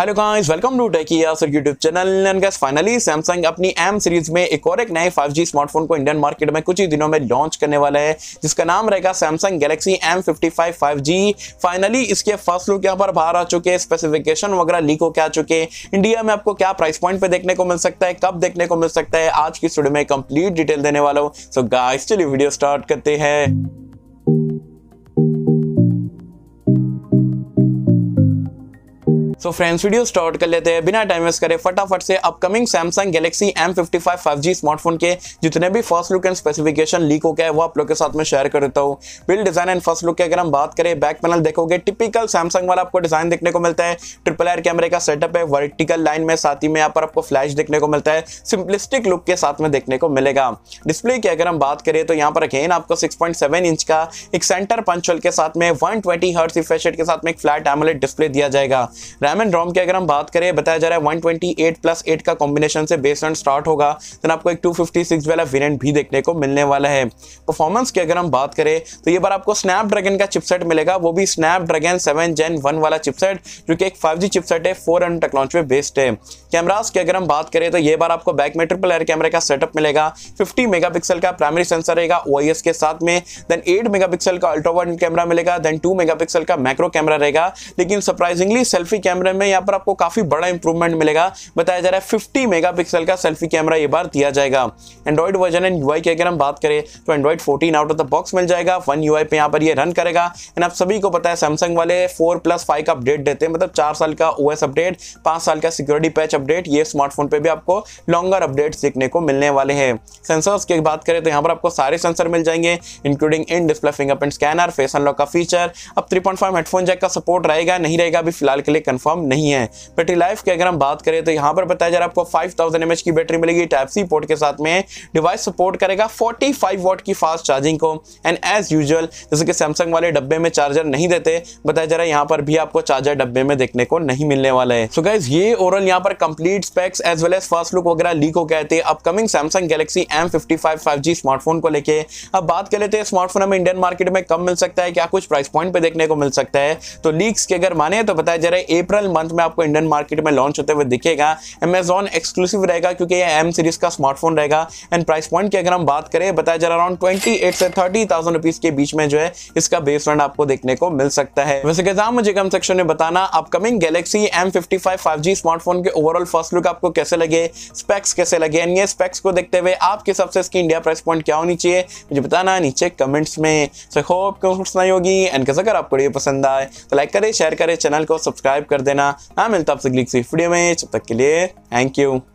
hello guys welcome to YouTube channel guys finally Samsung अपनी M series में एक और एक नए 5G स्मार्टफोन को इंडियन मार्केट में कुछ ही दिनों में लॉन्च करने वाला है जिसका नाम रहेगा Samsung Galaxy M fifty finally इसके फर्स्ट लुक यहाँ पर बाहर आ चुके हैं स्पेसिफिकेशन वगैरह लीक होकर आ चुके हैं इंडिया में आपको क्या प्राइस पॉइंट पर देखने को मिल सकता है कब देखने को मिल सकता है आज की स्टूडियो में कंप्लीट डिटेल देने वाला हूँ सो गाइस चलिए वीडियो स्टार्ट करते हैं सो फ्रेंड्स वीडियो स्टार्ट कर लेते हैं बिना टाइम वेस्ट करे फटाफट से upcoming Samsung Galaxy M fifty five five G smartphone के जितने भी first look and specification leak हो गया है वो आप लोग के साथ में शेयर कर देता हूँ build design and first look की अगर हम बात करें बैक पैनल देखोगे टिपिकल सैमसंग वाला आपको डिजाइन देखने को मिलता है ट्रिपल आर कैमरे का सेटअप है वर्टिकल लाइन में साथ ही में यहाँ पर आपको फ्लैश देखने को मिलता है सिंपलिस्टिक लुक के साथ में देखने को मिलेगा डिस्प्ले की अगर हम बात करें तो यहाँ पर अगेन आपको सिक्स पॉइंट सेवन इंच का एक सेंटर पंचल के साथ में वन ट्वेंटी हर्ट के साथ में एक फ्लैट एमोलेट डिस्प्ले दिया जाएगा रैम एंड रॉम की अगर हम बात करें बताया जा रहा है 128 प्लस 8 का कॉम्बिनेशन से बेस रन स्टार्ट होगा देन आपको एक 256 वाला वेरियंट भी देखने को मिलने वाला है परफॉर्मेंस की अगर हम बात करें तो ये बार आपको स्नैप ड्रैगन का चिपसेट मिलेगा वो भी Snapdragon seven Gen one वाला चिपसेट जो कि एक फाइव चिपसेट है फोर हंड्रेड टेक लॉन्च पे बेस्ड है कैमराज की अगर हम बात करें तो ये बार आपको बैक में ट्रिपल एयर कैमरे का सेटअप मिलेगा 50 मेगापिक्सल का प्राइमरी सेंसर रहेगा ओ के साथ में देन 8 मेगापिक्सल का अल्ट्रावाइट कैमरा मिलेगा देन 2 मेगापिक्सल का मैक्रो कैमरा रहेगा लेकिन सरप्राइजिंगली सेल्फी कैमरा कैमरे में यहाँ पर आपको काफ़ी बड़ा इंप्रूवमेंट मिलेगा बताया जा रहा है फिफ्टी मेगा का सेल्फी कैमरा ये बार दिया जाएगा एंड्रॉइड वर्जन एंड यूआई की अगर हम बात करें तो Android fourteen out of the box मिल जाएगा वन यू पे यहाँ पर ये रन करेगा एंड आप सभी को पता है सैमसंग वाले फोर प्लस फाइव का अपडेट देते हैं मतलब चार साल का ओ अपडेट पांच साल का सिक्योरिटी पैच अपडेट ये स्मार्टफोन पर भी आपको लॉन्गर अपडेट देखने को मिलने वाले हैं सेंसर्स की बात करें तो यहाँ पर आपको सारे सेंसर मिल जाएंगे including in display fingerprint scanner face unlock का फीचर अब 3.5 हेडफोन जैक का सपोर्ट रहेगा नहीं रहेगा अभी फिलहाल के लिए कंफर्म कंफर्म नहीं है बैटरी लाइफ की अगर हम बात करें तो यहाँ पर बताया जा रहा है आपको फाइव थाउजेंड की बैटरी मिलेगी टाइप सी पोर्ट के साथ में डिवाइस सपोर्ट करेगा फोर्टी फाइव वॉट की फास्ट चार्जिंग को एंड एज यूजल जैसे कि सैमसंग वाले डब्बे में चार्जर नहीं देते बताया जा रहा है यहाँ पर भी आपको चार्जर डब्बे में देखने को नहीं मिलने वाला है सो गाइज ये ओवरऑल यहाँ पर complete specs as well as first look वगैरह लीक हो गए थे upcoming Samsung Galaxy M fifty smartphone को लेके अब बात कर लेते हैं स्मार्टफोन हमें इंडियन मार्केट में कम मिल सकता है क्या कुछ प्राइस पॉइंट पे देखने को मिल सकता है तो लीक्स की अगर माने तो बताया जा रहा है अप्रैल अप्रैल मंथ में आपको इंडियन मार्केट में लॉन्च होते हुए दिखेगा अमेजोन एक्सक्लूसिव रहेगा क्योंकि ये एम सीरीज का स्मार्टफोन रहेगा एंड प्राइस पॉइंट की अगर हम बात करें बताया जा रहा अराउंड ट्वेंटी एट से थर्टी थाउजेंड रुपीज के बीच में जो है इसका बेस रन आपको देखने को मिल सकता है वैसे के साथ मुझे कम सेक्शन में बताना upcoming Galaxy M fifty smartphone के ओवरऑल फर्स्ट लुक आपको कैसे लगे स्पेक्स कैसे लगे एंड ये स्पेक्स को देखते हुए आपके सबसे इसकी इंडिया प्राइस पॉइंट क्या होनी चाहिए मुझे बताना नीचे कमेंट्स में सो होप कमेंट्स नहीं होगी एंड कैसे अगर आपको ये पसंद आए तो लाइक करें शेयर करें चैनल को सब्सक्राइब करें कर देना हाँ मिलता आपसे अगली वीडियो में जब तक के लिए थैंक यू